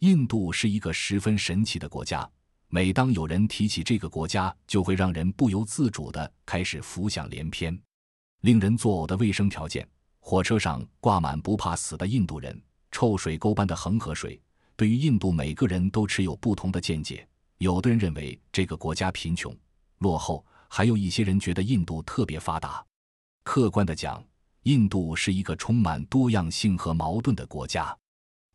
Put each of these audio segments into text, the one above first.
印度是一个十分神奇的国家，每当有人提起这个国家，就会让人不由自主地开始浮想联翩。令人作呕的卫生条件，火车上挂满不怕死的印度人，臭水沟般的恒河水。对于印度，每个人都持有不同的见解。有的人认为这个国家贫穷落后，还有一些人觉得印度特别发达。客观的讲，印度是一个充满多样性和矛盾的国家。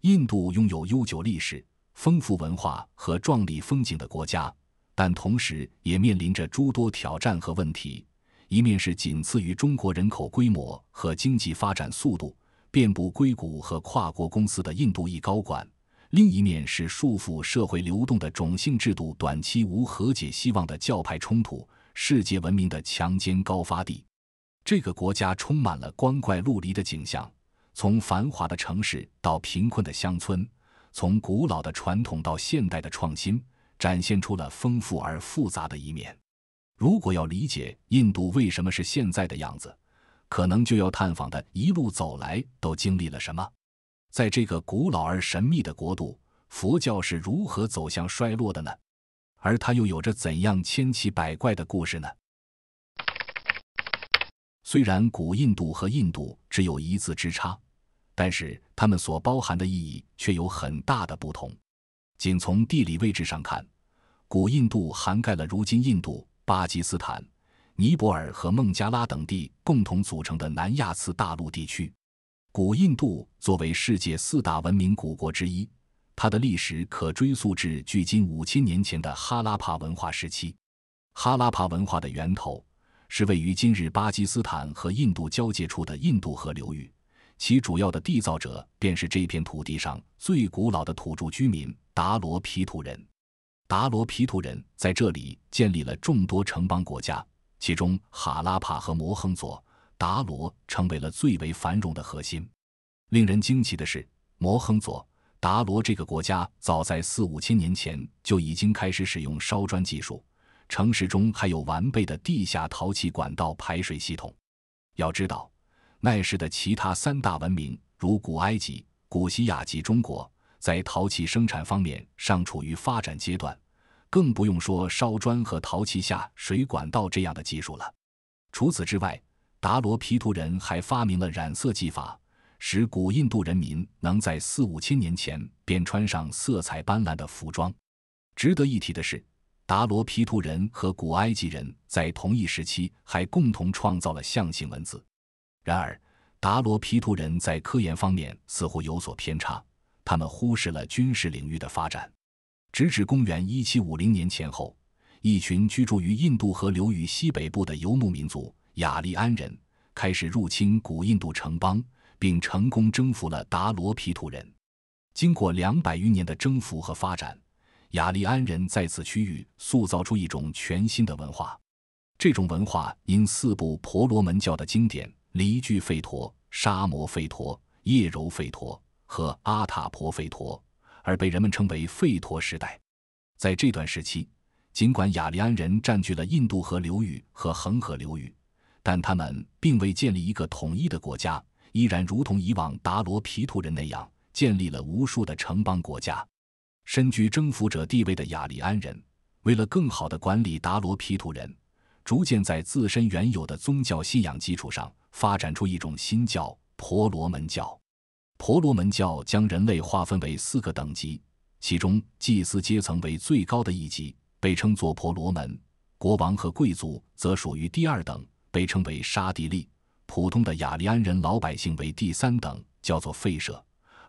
印度拥有悠久历史、丰富文化和壮丽风景的国家，但同时也面临着诸多挑战和问题。一面是仅次于中国人口规模和经济发展速度、遍布硅谷和跨国公司的印度裔高管；另一面是束缚社会流动的种姓制度、短期无和解希望的教派冲突、世界文明的强奸高发地。这个国家充满了光怪陆离的景象。从繁华的城市到贫困的乡村，从古老的传统到现代的创新，展现出了丰富而复杂的一面。如果要理解印度为什么是现在的样子，可能就要探访它一路走来都经历了什么。在这个古老而神秘的国度，佛教是如何走向衰落的呢？而它又有着怎样千奇百怪的故事呢？虽然古印度和印度只有一字之差。但是，它们所包含的意义却有很大的不同。仅从地理位置上看，古印度涵盖了如今印度、巴基斯坦、尼泊尔和孟加拉等地共同组成的南亚次大陆地区。古印度作为世界四大文明古国之一，它的历史可追溯至距今五千年前的哈拉帕文化时期。哈拉帕文化的源头是位于今日巴基斯坦和印度交界处的印度河流域。其主要的缔造者便是这片土地上最古老的土著居民达罗皮图人。达罗皮图人在这里建立了众多城邦国家，其中哈拉帕和摩亨佐达罗成为了最为繁荣的核心。令人惊奇的是，摩亨佐达罗这个国家早在四五千年前就已经开始使用烧砖技术，城市中还有完备的地下陶器管道排水系统。要知道。奈氏的其他三大文明，如古埃及、古希腊及中国，在陶器生产方面尚处于发展阶段，更不用说烧砖和陶器下水管道这样的技术了。除此之外，达罗毗荼人还发明了染色技法，使古印度人民能在四五千年前便穿上色彩斑斓的服装。值得一提的是，达罗毗荼人和古埃及人在同一时期还共同创造了象形文字。然而，达罗皮图人在科研方面似乎有所偏差，他们忽视了军事领域的发展。直至公元一七五零年前后，一群居住于印度河流域西北部的游牧民族雅利安人开始入侵古印度城邦，并成功征服了达罗皮图人。经过两百余年的征服和发展，雅利安人在此区域塑造出一种全新的文化。这种文化因四部婆罗门教的经典。离俱吠陀、沙摩吠陀、叶柔吠陀和阿塔婆吠陀，而被人们称为吠陀时代。在这段时期，尽管雅利安人占据了印度河流域和恒河流域，但他们并未建立一个统一的国家，依然如同以往达罗毗荼人那样，建立了无数的城邦国家。身居征服者地位的雅利安人，为了更好地管理达罗毗荼人。逐渐在自身原有的宗教信仰基础上发展出一种新教——婆罗门教。婆罗门教将人类划分为四个等级，其中祭司阶层为最高的一级，被称作婆罗门；国王和贵族则属于第二等，被称为沙地利；普通的雅利安人老百姓为第三等，叫做吠舍；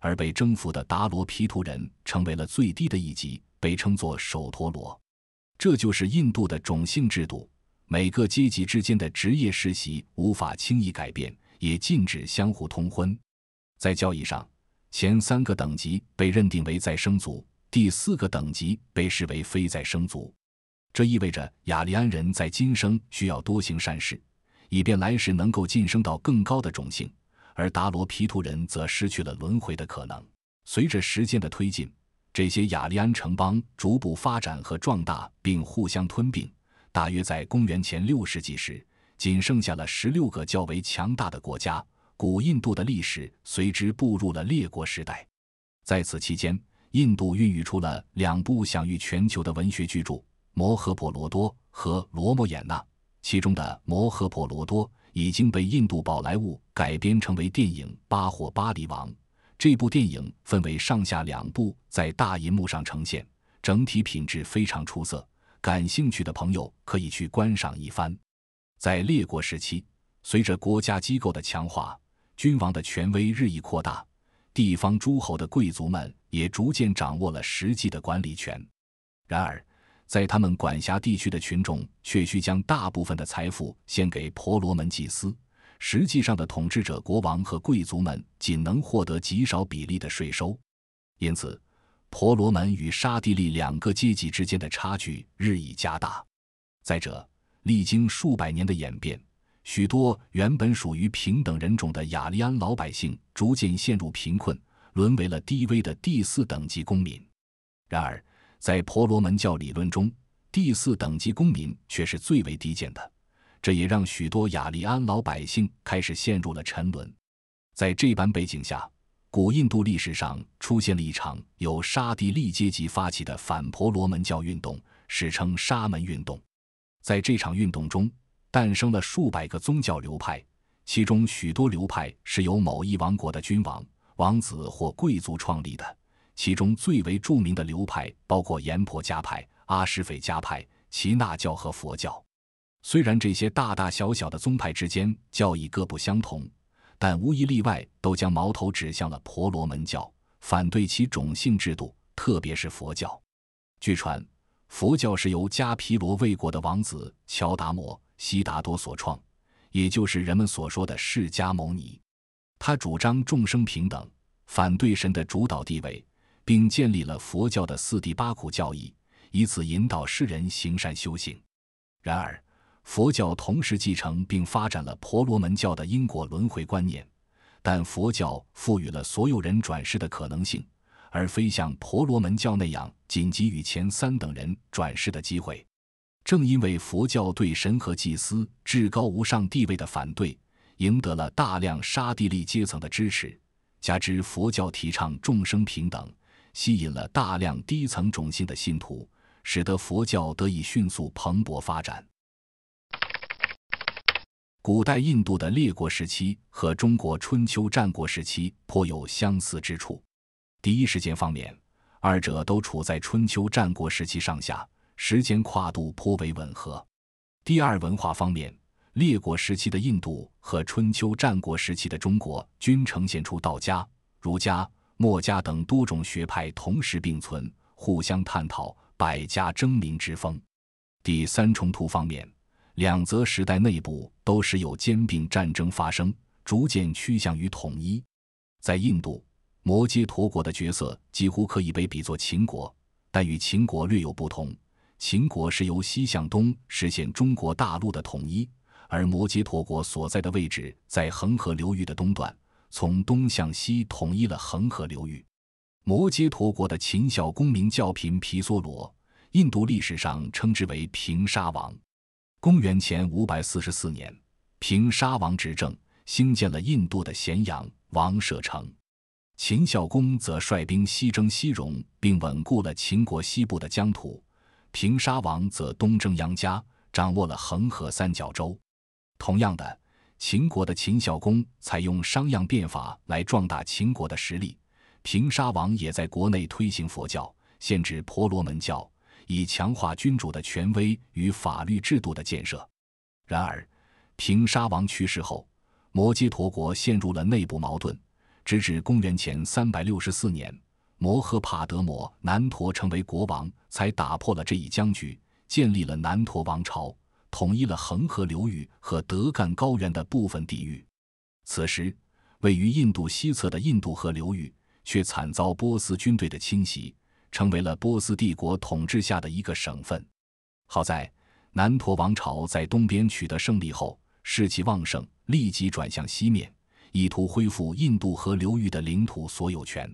而被征服的达罗毗荼人成为了最低的一级，被称作首陀罗。这就是印度的种姓制度。每个阶级之间的职业世袭无法轻易改变，也禁止相互通婚。在交易上，前三个等级被认定为再生族，第四个等级被视为非再生族。这意味着雅利安人在今生需要多行善事，以便来世能够晋升到更高的种姓；而达罗皮图人则失去了轮回的可能。随着时间的推进，这些雅利安城邦逐步发展和壮大，并互相吞并。大约在公元前六世纪时，仅剩下了十六个较为强大的国家。古印度的历史随之步入了列国时代。在此期间，印度孕育出了两部享誉全球的文学巨著《摩诃婆罗多》和《罗摩衍那》。其中的《摩诃婆罗多》已经被印度宝莱坞改编成为电影《巴霍巴利王》。这部电影分为上下两部，在大银幕上呈现，整体品质非常出色。感兴趣的朋友可以去观赏一番。在列国时期，随着国家机构的强化，君王的权威日益扩大，地方诸侯的贵族们也逐渐掌握了实际的管理权。然而，在他们管辖地区的群众却需将大部分的财富献给婆罗门祭司，实际上的统治者国王和贵族们仅能获得极少比例的税收，因此。婆罗门与沙地利两个阶级之间的差距日益加大。再者，历经数百年的演变，许多原本属于平等人种的雅利安老百姓逐渐陷入贫困，沦为了低微的第四等级公民。然而，在婆罗门教理论中，第四等级公民却是最为低贱的。这也让许多雅利安老百姓开始陷入了沉沦。在这般背景下，古印度历史上出现了一场由沙地利阶级发起的反婆罗门教运动，史称沙门运动。在这场运动中，诞生了数百个宗教流派，其中许多流派是由某一王国的君王、王子或贵族创立的。其中最为著名的流派包括阎婆家派、阿什斐加派、耆那教和佛教。虽然这些大大小小的宗派之间教义各不相同。但无一例外，都将矛头指向了婆罗门教，反对其种姓制度，特别是佛教。据传，佛教是由迦毗罗卫国的王子乔达摩·悉达多所创，也就是人们所说的释迦牟尼。他主张众生平等，反对神的主导地位，并建立了佛教的四谛八苦教义，以此引导世人行善修行。然而，佛教同时继承并发展了婆罗门教的因果轮回观念，但佛教赋予了所有人转世的可能性，而非像婆罗门教那样仅给予前三等人转世的机会。正因为佛教对神和祭司至高无上地位的反对，赢得了大量沙地利阶层的支持，加之佛教提倡众生平等，吸引了大量低层种姓的信徒，使得佛教得以迅速蓬勃发展。古代印度的列国时期和中国春秋战国时期颇有相似之处。第一时间方面，二者都处在春秋战国时期上下，时间跨度颇为吻合。第二文化方面，列国时期的印度和春秋战国时期的中国均呈现出道家、儒家、墨家等多种学派同时并存、互相探讨、百家争鸣之风。第三冲突方面。两则时代内部都是有兼并战争发生，逐渐趋向于统一。在印度，摩揭陀国的角色几乎可以被比作秦国，但与秦国略有不同。秦国是由西向东实现中国大陆的统一，而摩揭陀国所在的位置在恒河流域的东段，从东向西统一了恒河流域。摩揭陀国的秦孝公名叫频毗娑罗，印度历史上称之为平沙王。公元前五百四十四年，平沙王执政，兴建了印度的咸阳王舍城。秦孝公则率兵西征西戎，并稳固了秦国西部的疆土。平沙王则东征杨家，掌握了恒河三角洲。同样的，秦国的秦孝公采用商鞅变法来壮大秦国的实力，平沙王也在国内推行佛教，限制婆罗门教。以强化君主的权威与法律制度的建设。然而，平沙王去世后，摩揭陀国陷入了内部矛盾，直至公元前三百六十四年，摩诃帕德摩南陀成为国王，才打破了这一僵局，建立了南陀王朝，统一了恒河流域和德干高原的部分地域。此时，位于印度西侧的印度河流域却惨遭波斯军队的侵袭。成为了波斯帝国统治下的一个省份。好在南陀王朝在东边取得胜利后，士气旺盛，立即转向西面，意图恢复印度河流域的领土所有权。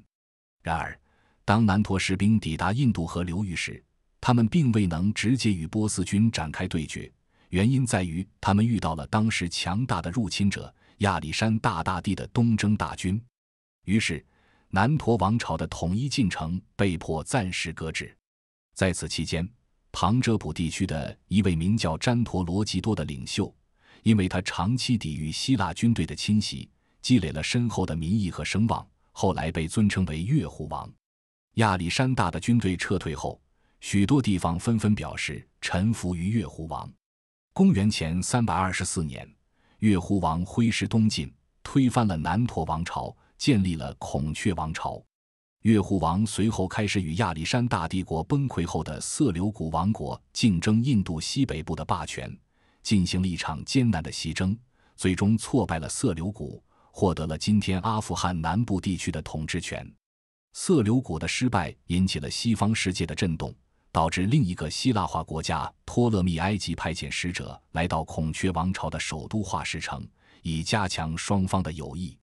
然而，当南陀士兵抵达印度河流域时，他们并未能直接与波斯军展开对决，原因在于他们遇到了当时强大的入侵者亚历山大大帝的东征大军。于是。南陀王朝的统一进程被迫暂时搁置。在此期间，旁遮普地区的一位名叫詹陀罗吉多的领袖，因为他长期抵御希腊军队的侵袭，积累了深厚的民意和声望，后来被尊称为月胡王。亚历山大的军队撤退后，许多地方纷纷表示臣服于月胡王。公元前三百二十四年，月胡王挥师东进，推翻了南陀王朝。建立了孔雀王朝，月护王随后开始与亚历山大帝国崩溃后的色流谷王国竞争印度西北部的霸权，进行了一场艰难的西征，最终挫败了色流谷，获得了今天阿富汗南部地区的统治权。色流谷的失败引起了西方世界的震动，导致另一个希腊化国家托勒密埃及派遣使者来到孔雀王朝的首都化石城，以加强双方的友谊。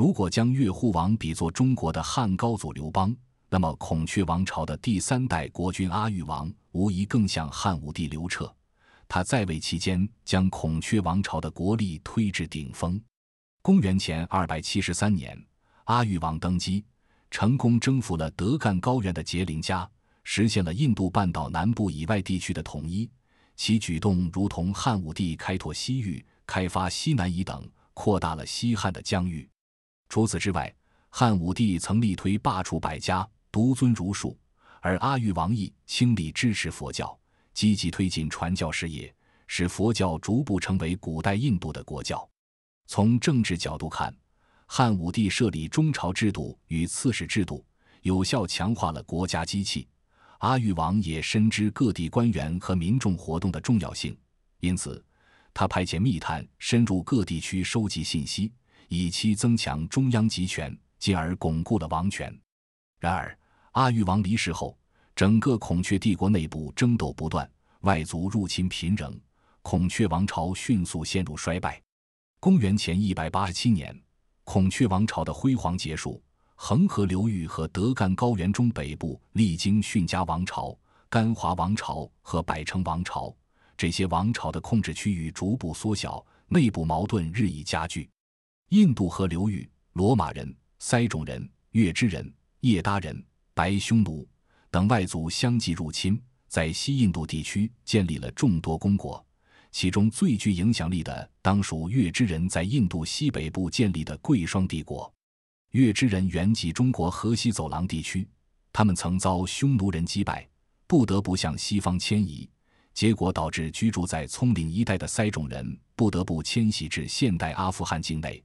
如果将越户王比作中国的汉高祖刘邦，那么孔雀王朝的第三代国君阿育王无疑更像汉武帝刘彻。他在位期间将孔雀王朝的国力推至顶峰。公元前二百七十三年，阿育王登基，成功征服了德干高原的杰林家，实现了印度半岛南部以外地区的统一。其举动如同汉武帝开拓西域、开发西南夷等，扩大了西汉的疆域。除此之外，汉武帝曾力推罢黜百家，独尊儒术；而阿育王亦倾力支持佛教，积极推进传教事业，使佛教逐步成为古代印度的国教。从政治角度看，汉武帝设立中朝制度与刺史制度，有效强化了国家机器；阿育王也深知各地官员和民众活动的重要性，因此他派遣密探深入各地区收集信息。以期增强中央集权，进而巩固了王权。然而，阿育王离世后，整个孔雀帝国内部争斗不断，外族入侵频仍，孔雀王朝迅速陷入衰败。公元前一百八十七年，孔雀王朝的辉煌结束。恒河流域和德干高原中北部历经逊加王朝、甘华王朝和百城王朝，这些王朝的控制区域逐步缩小，内部矛盾日益加剧。印度河流域、罗马人、塞种人、月支人、叶达人、白匈奴等外族相继入侵，在西印度地区建立了众多公国。其中最具影响力的，当属月支人在印度西北部建立的贵霜帝国。月支人原籍中国河西走廊地区，他们曾遭匈奴人击败，不得不向西方迁移，结果导致居住在葱岭一带的塞种人不得不迁徙至现代阿富汗境内。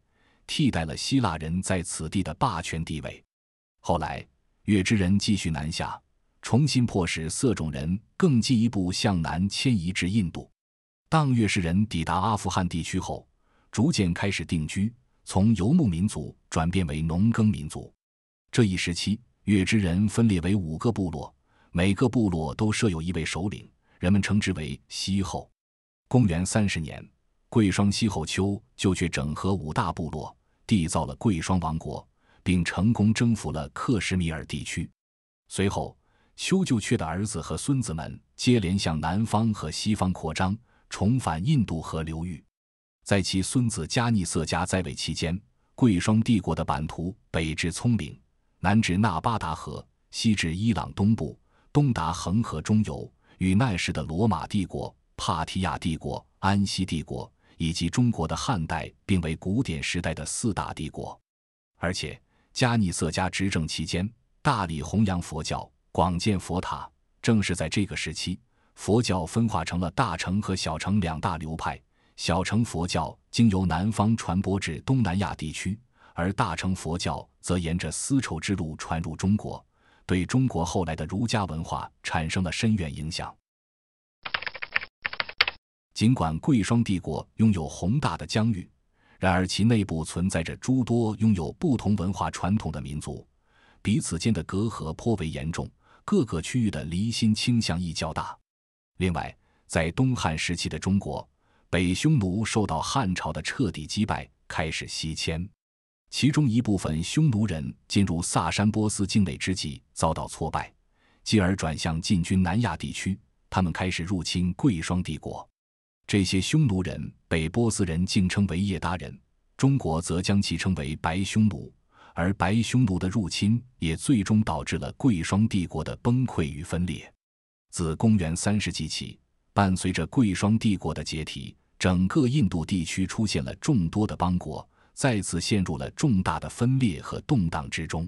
替代了希腊人在此地的霸权地位。后来，月之人继续南下，重新迫使色种人更进一步向南迁移至印度。当月氏人抵达阿富汗地区后，逐渐开始定居，从游牧民族转变为农耕民族。这一时期，月之人分裂为五个部落，每个部落都设有一位首领，人们称之为“西后。公元三十年。贵霜西后丘就去整合五大部落，缔造了贵霜王国，并成功征服了克什米尔地区。随后，丘就却的儿子和孙子们接连向南方和西方扩张，重返印度河流域。在其孙子加尼色加在位期间，贵霜帝国的版图北至葱岭，南至纳巴达河，西至伊朗东部，东达恒河中游，与那时的罗马帝国、帕提亚帝国、安息帝国。以及中国的汉代，并为古典时代的四大帝国。而且，迦尼色迦执政期间，大力弘扬佛教，广建佛塔。正是在这个时期，佛教分化成了大乘和小乘两大流派。小乘佛教经由南方传播至东南亚地区，而大乘佛教则沿着丝绸之路传入中国，对中国后来的儒家文化产生了深远影响。尽管贵霜帝国拥有宏大的疆域，然而其内部存在着诸多拥有不同文化传统的民族，彼此间的隔阂颇为严重，各个区域的离心倾向亦较大。另外，在东汉时期的中国，北匈奴受到汉朝的彻底击败，开始西迁。其中一部分匈奴人进入萨珊波斯境内之际遭到挫败，继而转向进军南亚地区。他们开始入侵贵霜帝国。这些匈奴人被波斯人敬称为叶达人，中国则将其称为白匈奴。而白匈奴的入侵也最终导致了贵霜帝国的崩溃与分裂。自公元三世纪起，伴随着贵霜帝国的解体，整个印度地区出现了众多的邦国，再次陷入了重大的分裂和动荡之中。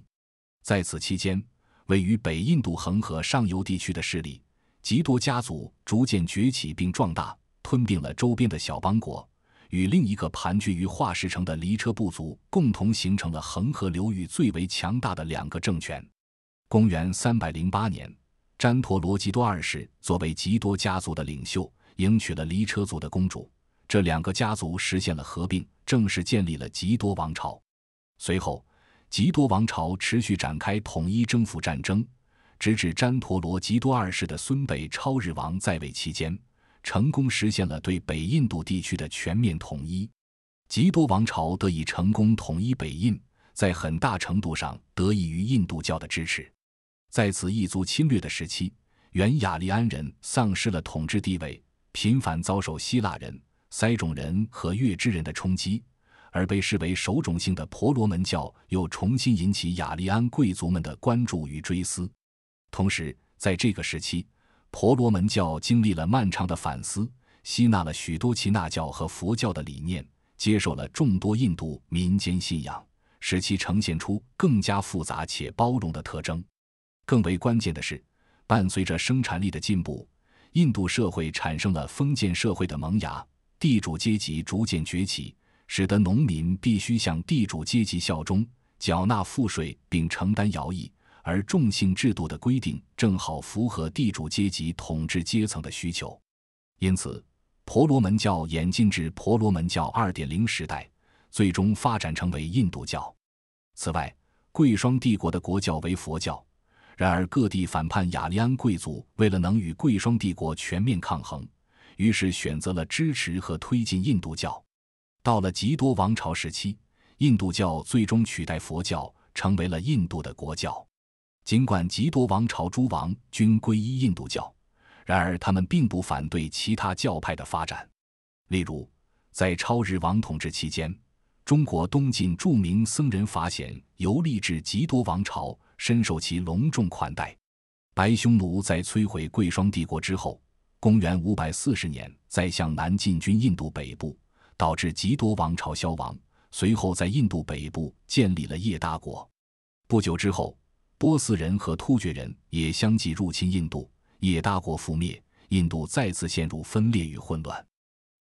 在此期间，位于北印度恒河上游地区的势力吉多家族逐渐崛起并壮大。吞并了周边的小邦国，与另一个盘踞于化石城的黎车部族共同形成了恒河流域最为强大的两个政权。公元308年，詹陀罗基多二世作为吉多家族的领袖，迎娶了黎车族的公主，这两个家族实现了合并，正式建立了吉多王朝。随后，吉多王朝持续展开统一征服战争，直至詹陀罗吉多二世的孙辈超日王在位期间。成功实现了对北印度地区的全面统一，吉多王朝得以成功统一北印，在很大程度上得益于印度教的支持。在此异族侵略的时期，原雅利安人丧失了统治地位，频繁遭受希腊人、塞种人和月支人的冲击，而被视为首种性的婆罗门教又重新引起雅利安贵族们的关注与追思。同时，在这个时期，婆罗门教经历了漫长的反思，吸纳了许多耆那教和佛教的理念，接受了众多印度民间信仰，使其呈现出更加复杂且包容的特征。更为关键的是，伴随着生产力的进步，印度社会产生了封建社会的萌芽，地主阶级逐渐崛起，使得农民必须向地主阶级效忠，缴纳赋税并承担徭役。而重姓制度的规定正好符合地主阶级统治阶层的需求，因此婆罗门教演进至婆罗门教二点零时代，最终发展成为印度教。此外，贵霜帝国的国教为佛教，然而各地反叛雅利安贵族为了能与贵霜帝国全面抗衡，于是选择了支持和推进印度教。到了吉多王朝时期，印度教最终取代佛教，成为了印度的国教。尽管极多王朝诸王均皈依印度教，然而他们并不反对其他教派的发展。例如，在超日王统治期间，中国东晋著名僧人法显游历至极多王朝，深受其隆重款待。白匈奴在摧毁贵霜帝国之后，公元五百四十年再向南进军印度北部，导致极多王朝消亡。随后，在印度北部建立了叶大国。不久之后。波斯人和突厥人也相继入侵印度，也大国覆灭，印度再次陷入分裂与混乱。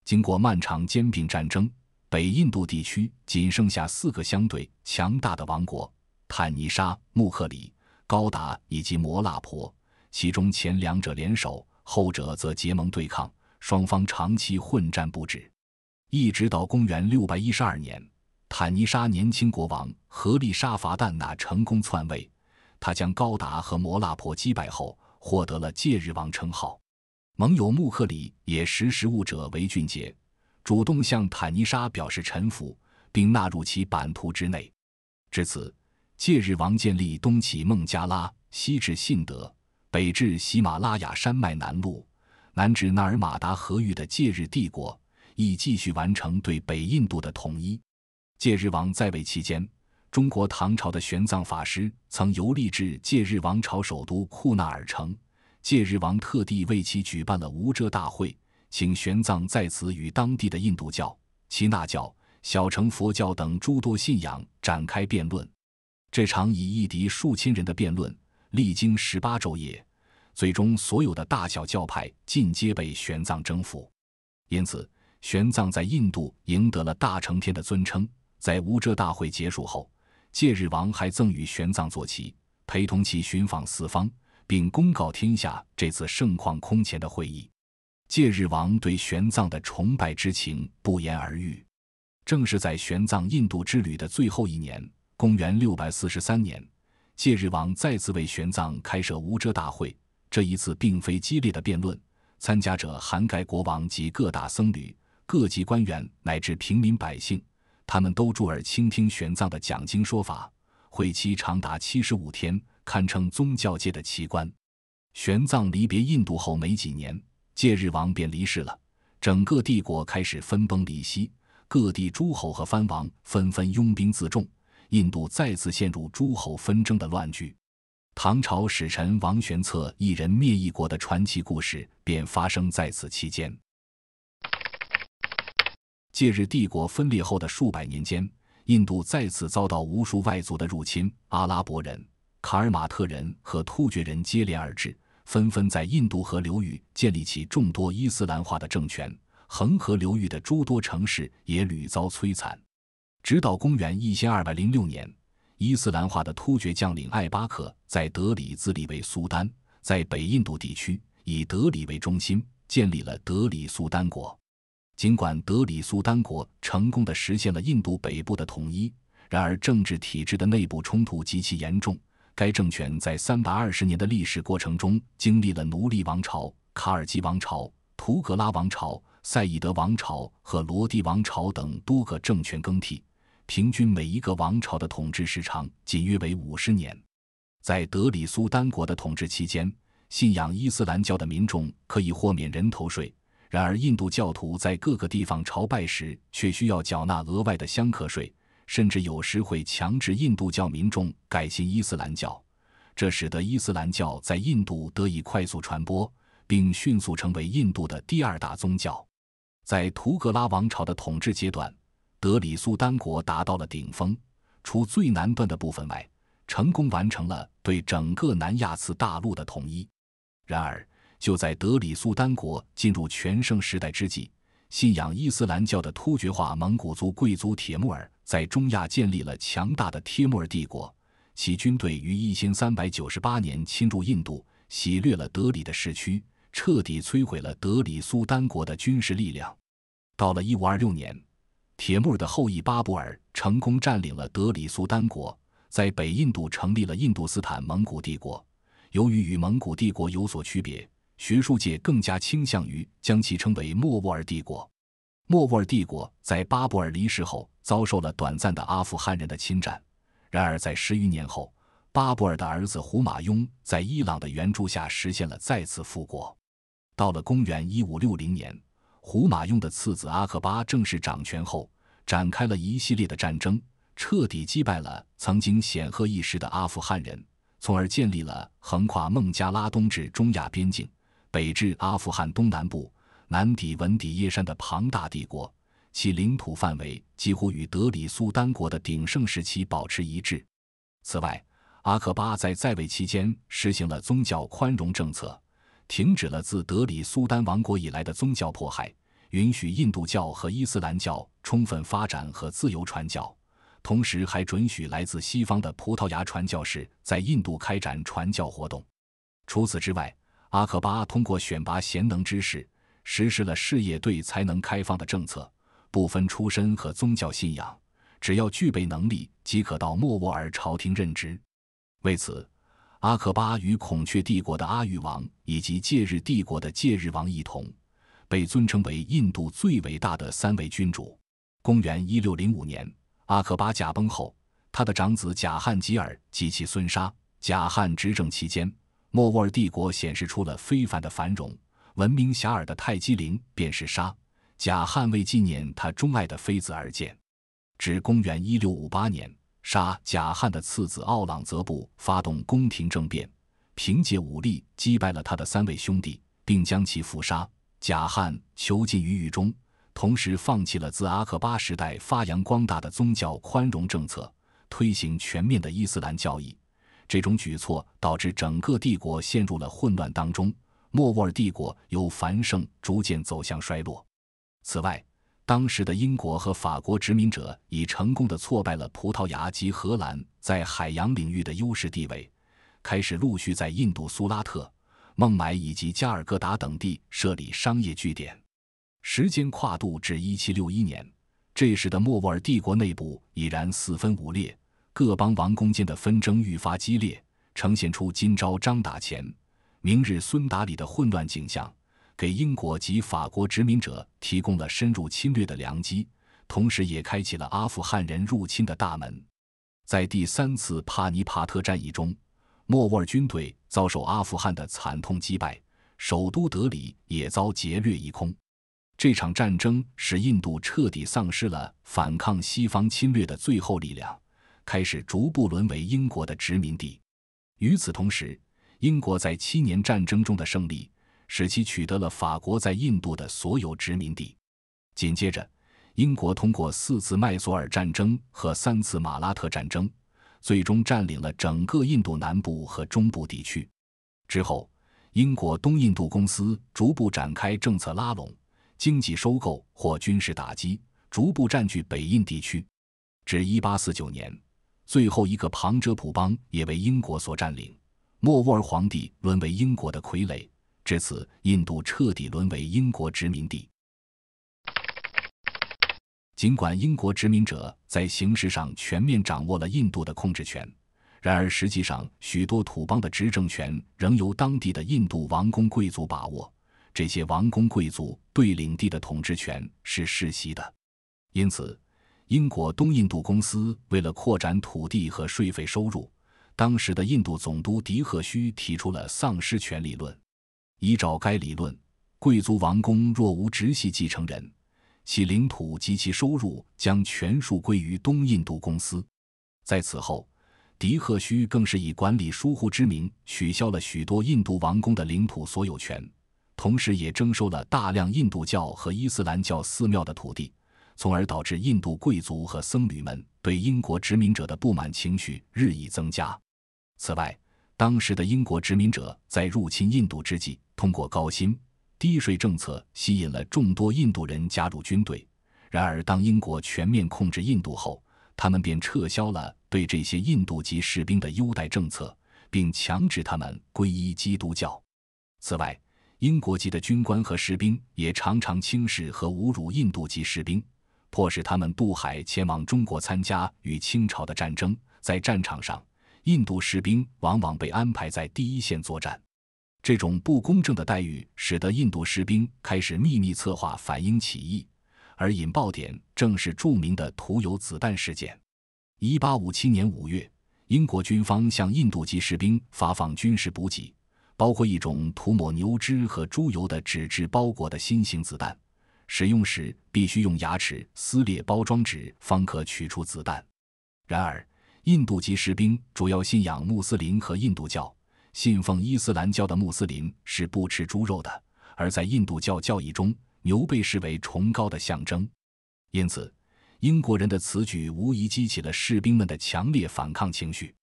经过漫长兼并战争，北印度地区仅剩下四个相对强大的王国：坦尼沙、穆克里、高达以及摩拉婆。其中前两者联手，后者则结盟对抗，双方长期混战不止，一直到公元六百一十二年，坦尼沙年轻国王合利沙伐旦那成功篡位。他将高达和摩拉婆击败后，获得了戒日王称号。盟友穆克里也识时务者为俊杰，主动向坦尼莎表示臣服，并纳入其版图之内。至此，戒日王建立东起孟加拉、西至信德、北至喜马拉雅山脉南麓、南至纳尔马达河域的戒日帝国，亦继续完成对北印度的统一。戒日王在位期间。中国唐朝的玄奘法师曾游历至戒日王朝首都库纳尔城，戒日王特地为其举办了无遮大会，请玄奘在此与当地的印度教、耆那教、小乘佛教等诸多信仰展开辩论。这场以一敌数千人的辩论历经十八昼夜，最终所有的大小教派尽皆被玄奘征服。因此，玄奘在印度赢得了大乘天的尊称。在无遮大会结束后，戒日王还赠与玄奘坐骑，陪同其寻访四方，并公告天下这次盛况空前的会议。戒日王对玄奘的崇拜之情不言而喻。正是在玄奘印度之旅的最后一年，公元六百四十三年，戒日王再次为玄奘开设无遮大会。这一次并非激烈的辩论，参加者涵盖国王及各大僧侣、各级官员乃至平民百姓。他们都驻耳倾听玄奘的讲经说法，会期长达七十五天，堪称宗教界的奇观。玄奘离别印度后没几年，戒日王便离世了，整个帝国开始分崩离析，各地诸侯和藩王纷纷拥兵自重，印度再次陷入诸侯纷争的乱局。唐朝使臣王玄策一人灭一国的传奇故事便发生在此期间。借日帝国分裂后的数百年间，印度再次遭到无数外族的入侵。阿拉伯人、卡尔马特人和突厥人接连而至，纷纷在印度河流域建立起众多伊斯兰化的政权。恒河流域的诸多城市也屡遭摧残。直到公元一千二百零六年，伊斯兰化的突厥将领艾巴克在德里自立为苏丹，在北印度地区以德里为中心建立了德里苏丹国。尽管德里苏丹国成功地实现了印度北部的统一，然而政治体制的内部冲突极其严重。该政权在三百二十年的历史过程中，经历了奴隶王朝、卡尔基王朝、图格拉王朝、赛义德王朝和罗迪王朝等多个政权更替，平均每一个王朝的统治时长仅约为五十年。在德里苏丹国的统治期间，信仰伊斯兰教的民众可以豁免人头税。然而，印度教徒在各个地方朝拜时却需要缴纳额外的香客税，甚至有时会强制印度教民众改信伊斯兰教，这使得伊斯兰教在印度得以快速传播，并迅速成为印度的第二大宗教。在图格拉王朝的统治阶段，德里苏丹国达到了顶峰，除最南端的部分外，成功完成了对整个南亚次大陆的统一。然而，就在德里苏丹国进入全盛时代之际，信仰伊斯兰教的突厥化蒙古族贵族铁木尔在中亚建立了强大的帖木儿帝国，其军队于1398年侵入印度，洗掠了德里的市区，彻底摧毁了德里苏丹国的军事力量。到了1526年，铁木尔的后裔巴布尔成功占领了德里苏丹国，在北印度成立了印度斯坦蒙古帝国。由于与蒙古帝国有所区别。学术界更加倾向于将其称为莫卧儿帝国。莫卧儿帝国在巴布尔离世后，遭受了短暂的阿富汗人的侵占。然而，在十余年后，巴布尔的儿子胡马雍在伊朗的援助下实现了再次复国。到了公元一五六零年，胡马雍的次子阿克巴正式掌权后，展开了一系列的战争，彻底击败了曾经显赫一时的阿富汗人，从而建立了横跨孟加拉东至中亚边境。北至阿富汗东南部，南抵文迪耶山的庞大帝国，其领土范围几乎与德里苏丹国的鼎盛时期保持一致。此外，阿克巴在在位期间实行了宗教宽容政策，停止了自德里苏丹王国以来的宗教迫害，允许印度教和伊斯兰教充分发展和自由传教，同时还准许来自西方的葡萄牙传教士在印度开展传教活动。除此之外。阿克巴通过选拔贤能之士，实施了事业对才能开放的政策，不分出身和宗教信仰，只要具备能力即可到莫卧儿朝廷任职。为此，阿克巴与孔雀帝国的阿育王以及戒日帝国的戒日王一同，被尊称为印度最伟大的三位君主。公元1605年，阿克巴驾崩后，他的长子贾汉吉尔及其孙沙贾汉执政期间。莫卧尔帝国显示出了非凡的繁荣，闻名遐迩的泰姬陵便是沙贾汉为纪念他钟爱的妃子而建。至公元一六五八年，沙贾汉的次子奥朗则布发动宫廷政变，凭借武力击败了他的三位兄弟，并将其俘杀，贾汉囚禁于狱中，同时放弃了自阿克巴时代发扬光大的宗教宽容政策，推行全面的伊斯兰教义。这种举措导致整个帝国陷入了混乱当中，莫卧尔帝国由繁盛逐渐走向衰落。此外，当时的英国和法国殖民者已成功的挫败了葡萄牙及荷兰在海洋领域的优势地位，开始陆续在印度苏拉特、孟买以及加尔各答等地设立商业据点。时间跨度至一七六一年，这时的莫卧尔帝国内部已然四分五裂。各邦王公间的纷争愈发激烈，呈现出今朝张打钱，明日孙打里的混乱景象，给英国及法国殖民者提供了深入侵略的良机，同时也开启了阿富汗人入侵的大门。在第三次帕尼帕特战役中，莫卧儿军队遭受阿富汗的惨痛击败，首都德里也遭劫掠一空。这场战争使印度彻底丧失了反抗西方侵略的最后力量。开始逐步沦为英国的殖民地。与此同时，英国在七年战争中的胜利，使其取得了法国在印度的所有殖民地。紧接着，英国通过四次迈索尔战争和三次马拉特战争，最终占领了整个印度南部和中部地区。之后，英国东印度公司逐步展开政策拉拢、经济收购或军事打击，逐步占据北印地区。至1849年。最后一个旁遮普邦也为英国所占领，莫卧儿皇帝沦为英国的傀儡。至此，印度彻底沦为英国殖民地。尽管英国殖民者在形式上全面掌握了印度的控制权，然而实际上，许多土邦的执政权仍由当地的印度王公贵族把握。这些王公贵族对领地的统治权是世袭的，因此。英国东印度公司为了扩展土地和税费收入，当时的印度总督迪赫胥提出了丧失权理论。依照该理论，贵族王公若无直系继承人，其领土及其收入将全数归于东印度公司。在此后，迪赫胥更是以管理疏忽之名，取消了许多印度王公的领土所有权，同时也征收了大量印度教和伊斯兰教寺庙的土地。从而导致印度贵族和僧侣们对英国殖民者的不满情绪日益增加。此外，当时的英国殖民者在入侵印度之际，通过高薪、低税政策吸引了众多印度人加入军队。然而，当英国全面控制印度后，他们便撤销了对这些印度籍士兵的优待政策，并强制他们皈依基督教。此外，英国籍的军官和士兵也常常轻视和侮辱印度籍士兵。迫使他们渡海前往中国参加与清朝的战争。在战场上，印度士兵往往被安排在第一线作战。这种不公正的待遇使得印度士兵开始秘密策划反英起义，而引爆点正是著名的涂油子弹事件。一八五七年五月，英国军方向印度籍士兵发放军事补给，包括一种涂抹牛脂和猪油的纸质包裹的新型子弹。使用时必须用牙齿撕裂包装纸方可取出子弹。然而，印度籍士兵主要信仰穆斯林和印度教，信奉伊斯兰教的穆斯林是不吃猪肉的；而在印度教教义中，牛被视为崇高的象征。因此，英国人的此举无疑激起了士兵们的强烈反抗情绪。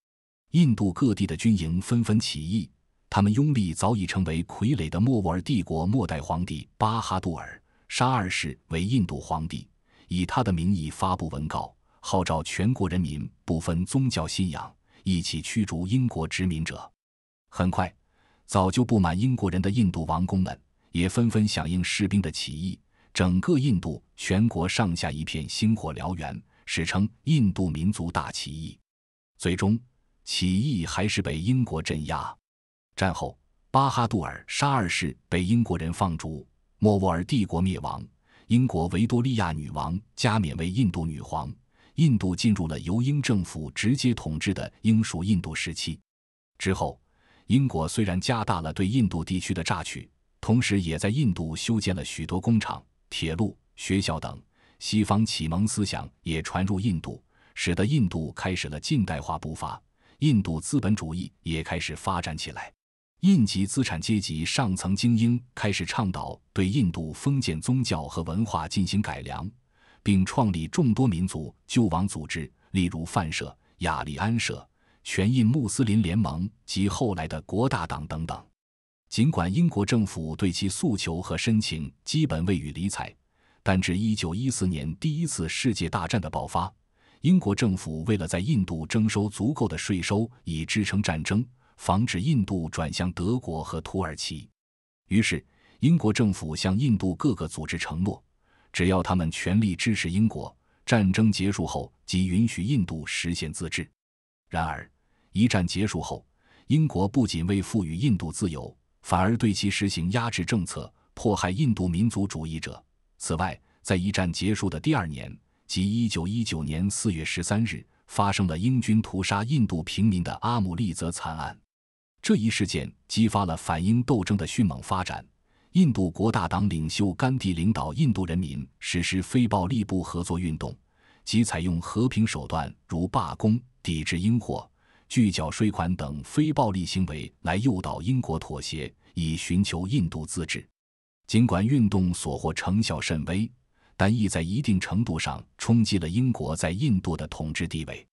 印度各地的军营纷纷起义，他们拥立早已成为傀儡的莫卧儿帝国末代皇帝巴哈杜尔。沙二世为印度皇帝，以他的名义发布文告，号召全国人民不分宗教信仰，一起驱逐英国殖民者。很快，早就不满英国人的印度王公们也纷纷响应士兵的起义，整个印度全国上下一片星火燎原，史称印度民族大起义。最终，起义还是被英国镇压。战后，巴哈杜尔·沙二世被英国人放逐。莫卧尔帝国灭亡，英国维多利亚女王加冕为印度女皇，印度进入了由英政府直接统治的英属印度时期。之后，英国虽然加大了对印度地区的榨取，同时也在印度修建了许多工厂、铁路、学校等。西方启蒙思想也传入印度，使得印度开始了近代化步伐，印度资本主义也开始发展起来。印籍资产阶级上层精英开始倡导对印度封建宗教和文化进行改良，并创立众多民族救亡组织，例如范社、雅利安社、全印穆斯林联盟及后来的国大党等等。尽管英国政府对其诉求和申请基本未予理睬，但至一九一四年第一次世界大战的爆发，英国政府为了在印度征收足够的税收以支撑战争。防止印度转向德国和土耳其，于是英国政府向印度各个组织承诺，只要他们全力支持英国，战争结束后即允许印度实现自治。然而，一战结束后，英国不仅未赋予印度自由，反而对其实行压制政策，迫害印度民族主义者。此外，在一战结束的第二年，即一九一九年四月十三日，发生了英军屠杀印度平民的阿姆利则惨案。这一事件激发了反英斗争的迅猛发展。印度国大党领袖甘地领导印度人民实施非暴力不合作运动，即采用和平手段，如罢工、抵制英货、拒缴税款等非暴力行为，来诱导英国妥协，以寻求印度自治。尽管运动所获成效甚微，但亦在一定程度上冲击了英国在印度的统治地位。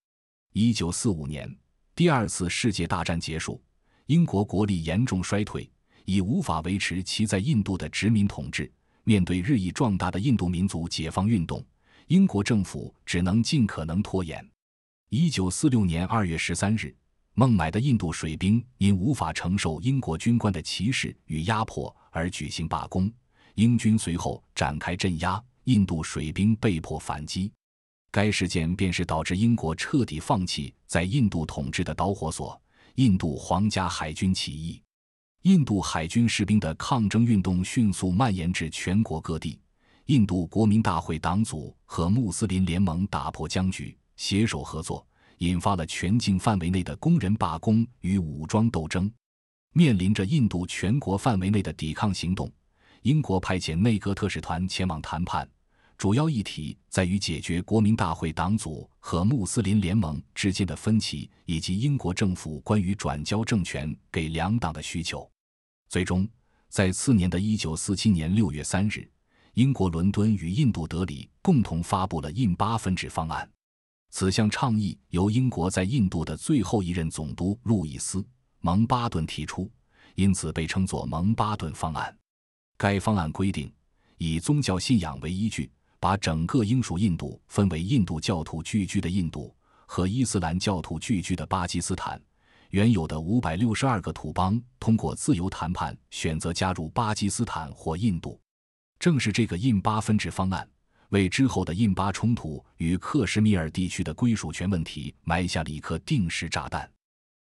一九四五年，第二次世界大战结束。英国国力严重衰退，已无法维持其在印度的殖民统治。面对日益壮大的印度民族解放运动，英国政府只能尽可能拖延。一九四六年二月十三日，孟买的印度水兵因无法承受英国军官的歧视与压迫而举行罢工，英军随后展开镇压，印度水兵被迫反击。该事件便是导致英国彻底放弃在印度统治的导火索。印度皇家海军起义，印度海军士兵的抗争运动迅速蔓延至全国各地。印度国民大会党组和穆斯林联盟打破僵局，携手合作，引发了全境范围内的工人罢工与武装斗争。面临着印度全国范围内的抵抗行动，英国派遣内阁特使团前往谈判。主要议题在于解决国民大会党组和穆斯林联盟之间的分歧，以及英国政府关于转交政权给两党的需求。最终，在次年的一九四七年六月三日，英国伦敦与印度德里共同发布了印巴分治方案。此项倡议由英国在印度的最后一任总督路易斯·蒙巴顿提出，因此被称作蒙巴顿方案。该方案规定以宗教信仰为依据。把整个英属印度分为印度教徒聚居的印度和伊斯兰教徒聚居的巴基斯坦。原有的五百六十二个土邦通过自由谈判选择加入巴基斯坦或印度。正是这个印巴分治方案，为之后的印巴冲突与克什米尔地区的归属权问题埋下了一颗定时炸弹。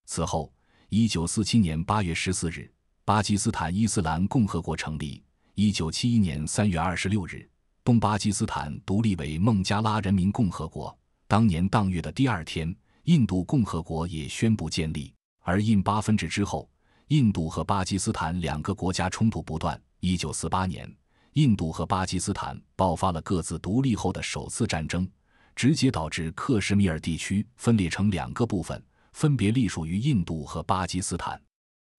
此后，一九四七年八月十四日，巴基斯坦伊斯兰共和国成立；一九七一年三月二十六日。东巴基斯坦独立为孟加拉人民共和国。当年当月的第二天，印度共和国也宣布建立。而印巴分治之后，印度和巴基斯坦两个国家冲突不断。一九四八年，印度和巴基斯坦爆发了各自独立后的首次战争，直接导致克什米尔地区分裂成两个部分，分别隶属于印度和巴基斯坦。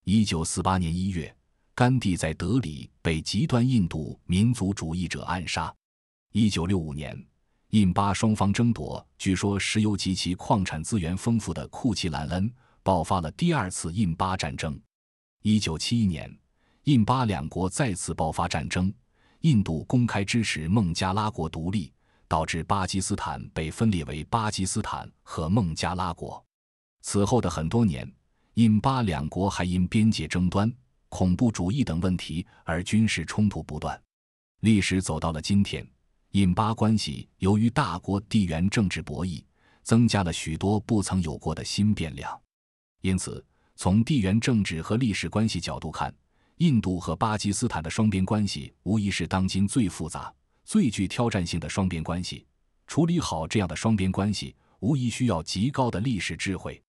一九四八年一月。甘地在德里被极端印度民族主义者暗杀。一九六五年，印巴双方争夺据说石油及其矿产资源丰富的库奇兰恩，爆发了第二次印巴战争。一九七一年，印巴两国再次爆发战争。印度公开支持孟加拉国独立，导致巴基斯坦被分裂为巴基斯坦和孟加拉国。此后的很多年，印巴两国还因边界争端。恐怖主义等问题，而军事冲突不断。历史走到了今天，印巴关系由于大国地缘政治博弈，增加了许多不曾有过的新变量。因此，从地缘政治和历史关系角度看，印度和巴基斯坦的双边关系无疑是当今最复杂、最具挑战性的双边关系。处理好这样的双边关系，无疑需要极高的历史智慧。